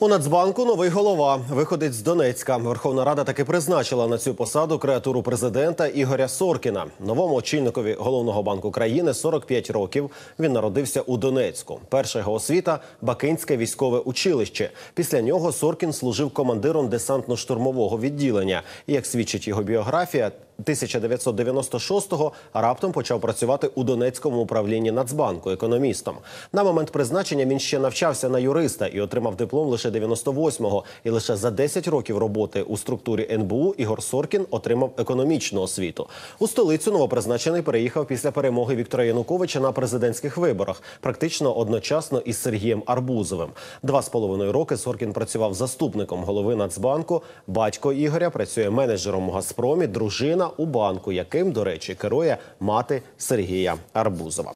У Нацбанку новий голова виходить з Донецька. Верховна Рада таки призначила на цю посаду креатуру президента Ігоря Соркіна. Новому очільникові головного банку країни 45 років. Він народився у Донецьку. Перша його освіта Бакинське військове училище. Після нього Соркін служив командиром десантно-штурмового відділення. І, Як свідчить його біографія, 1996-го раптом почав працювати у Донецькому управлінні Нацбанку економістом. На момент призначення він ще навчався на юриста і отримав диплом лише 98-го. І лише за 10 років роботи у структурі НБУ Ігор Соркін отримав економічну освіту. У столицю новопризначений переїхав після перемоги Віктора Януковича на президентських виборах, практично одночасно із Сергієм Арбузовим. Два з половиною роки Соркін працював заступником голови Нацбанку. Батько Ігоря працює менеджером у Газпромі, дружина у банку, яким, до речі, керує мати Сергія Арбузова.